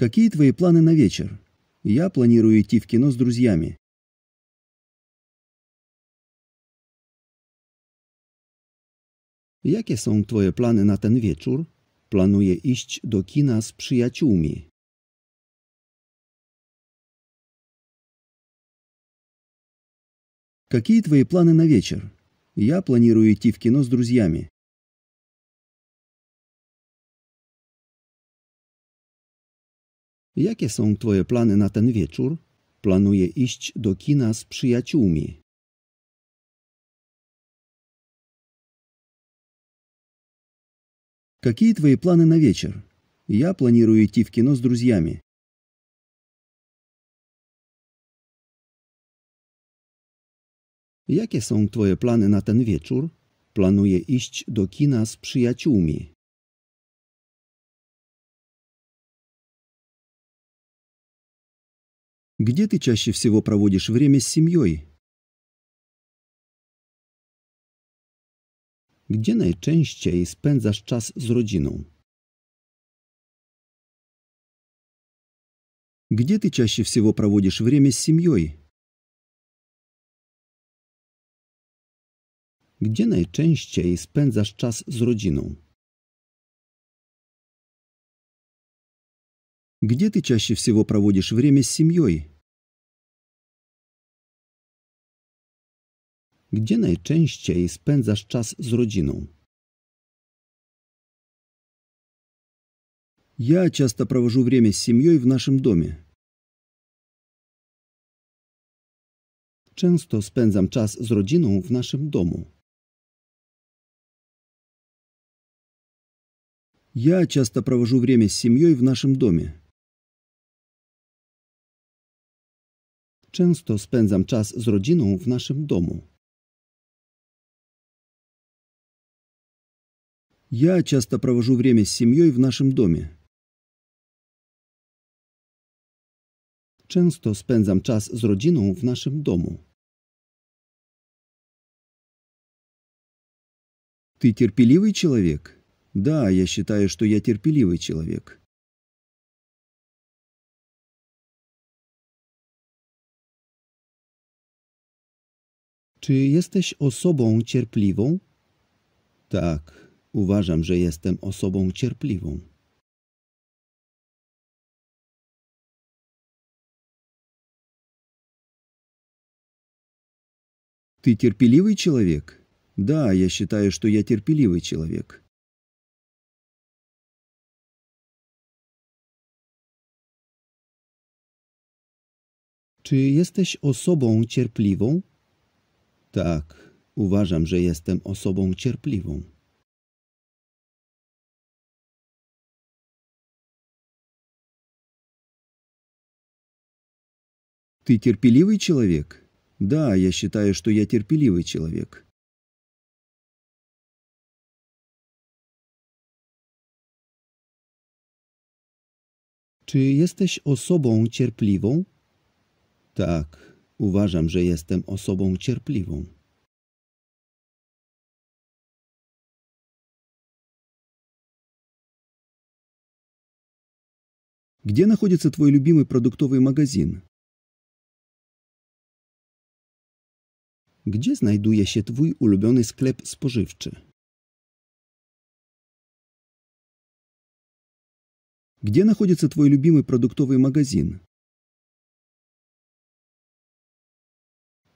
Какие твои планы на вечер? Я планирую идти в кино с друзьями. Jakie są twoje plany na ten wieczór? Planuję iść do kina z przyjaciółmi. Какие твои планы на вечер? Я планирую идти в кино с друзьями. Jakie są twoje plany na ten wieczór? Planuję iść do kina z przyjaciółmi. Какие твои plany na wieczór? Ja planuję идти в кино с друзьями. Jakie są twoje plany na ten wieczór? Planuję iść do kina z przyjaciółmi. Где ты чаще всего проводишь время с семьей? Gdzie najczęściej spędzasz czas z rodziną? Где ты чаще всего проводишь время с семьей? Gdzie najczęściej spędzasz czas z rodziną? Где ты чаще всего проводишь время с семьей? Gdzie najczęściej spędzasz czas z rodziną? Я часто провожу время с семьей в нашем доме. Często spędzam czas z rodziną w naszym domu. Я часто провожу время с семьей в нашем доме. Często spędzam czas z rodziną w naszym domu. Я часто провожу время с семьей в нашем доме. Часто spędzam час с rodziną в нашем domu. Ты терпеливый человек? Да, я считаю, что я терпеливый человек. Czy jesteś osobą cierpliwą? Tak, Uważam, że jestem osobą cierpliwą. Ty cierpliwy człowiek. Da, ja считаю, что я терпеливый человек. Czy jesteś osobą cierpliwą? Tak, uważam, że jestem osobą cierpliwą. Ты терпеливый человек? Да, я считаю, что я терпеливый человек. Czy jesteś osobą cierpliwą? Tak, uważam, że jestem osobą cierpliwą. Где находится твой любимый продуктовый магазин? Gdzie znajduje się Twój ulubiony sklep spożywczy? Где находится Twój любимый продуктовый магазин?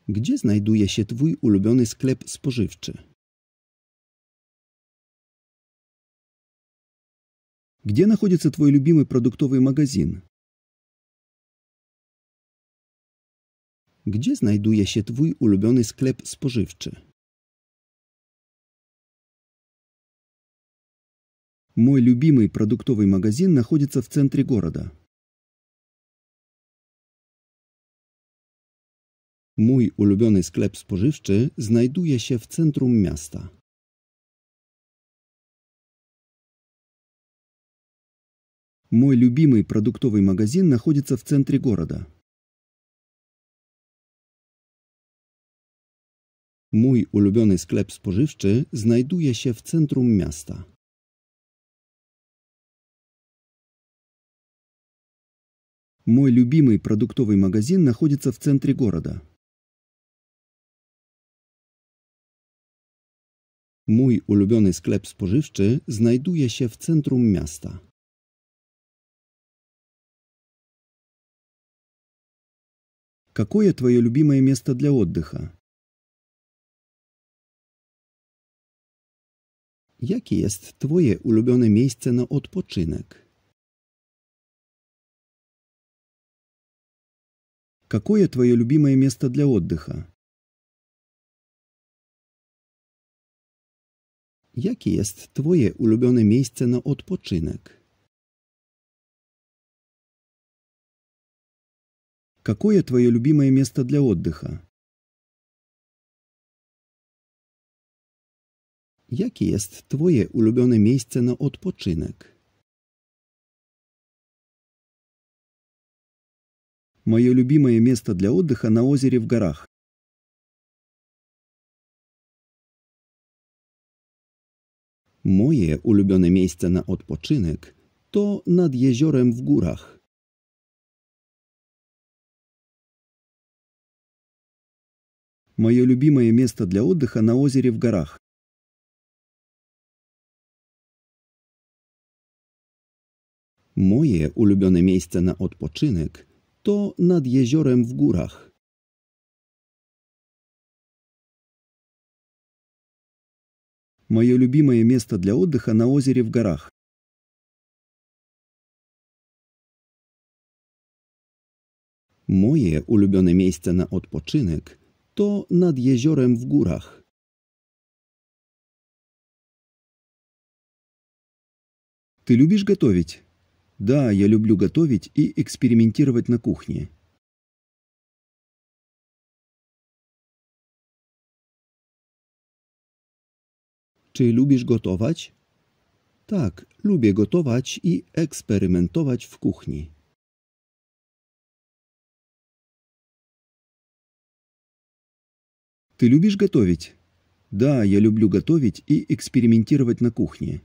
Gdzie znajduje się Twój ulubiony sklep spożywczy? Где находится Twój любимый продуктовый магазин? gdzie znajduje się Twój ulubiony sklep spożywczy? Mój ulubiony produktowy magazyn znajduje się w centrum miasta. Mój ulubiony sklep spożywczy znajduje się w centrum miasta. Mój ulubiony produktowy magazyn znajduje się w centrum miasta. Mój ulubiony sklep spożywczy znajduje się w centrum miasta. Мой produktowy magazyn znajduje się w centrum города. Mój ulubiony sklep spożywczy znajduje się w centrum miasta. Какое твое любимое место для отдыха? jakie jest Twoje ulubione miejsce na odpoczynek? Какое твое любимое место для отдыха? Jakie jest Twoje ulubione miejsce na odpoczynek? Какое твое любимое место для отдыха? jakie jest Twoje ulubione miejsce na odpoczynek? Moje ulubione miejsce dla oddycha na jeziorze w górach. Moje ulubione miejsce na odpoczynek to nad jeziorem w górach. Moje ulubione miejsce dla oddycha na jeziorze w górach. Moje ulubione miejsce na odpoczynek to nad jeziorem w górach. Moje любимое место для отдыха на озере в горах. Moje ulubione miejsce na odpoczynek to nad jeziorem w górach. Ty lubisz gotować? Да, я люблю готовить и экспериментировать на кухне. Czy любишь gotować? Так, люблю gotować и eksperymentować в kuchni. Ты любишь готовить? Да, я люблю готовить и экспериментировать на кухне.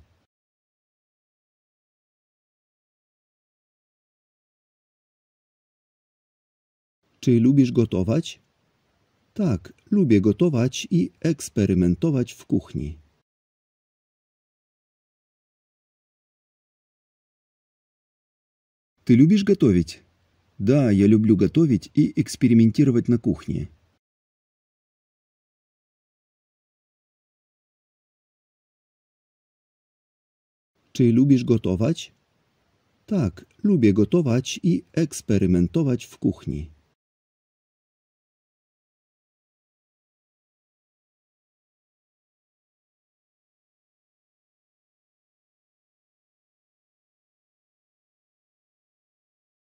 Czy lubisz gotować? Tak, lubię gotować i eksperymentować w kuchni. Ty lubisz gotować? Da, ja lubię gotować i eksperymentować na kuchni. Czy lubisz gotować? Tak, lubię gotować i eksperymentować w kuchni.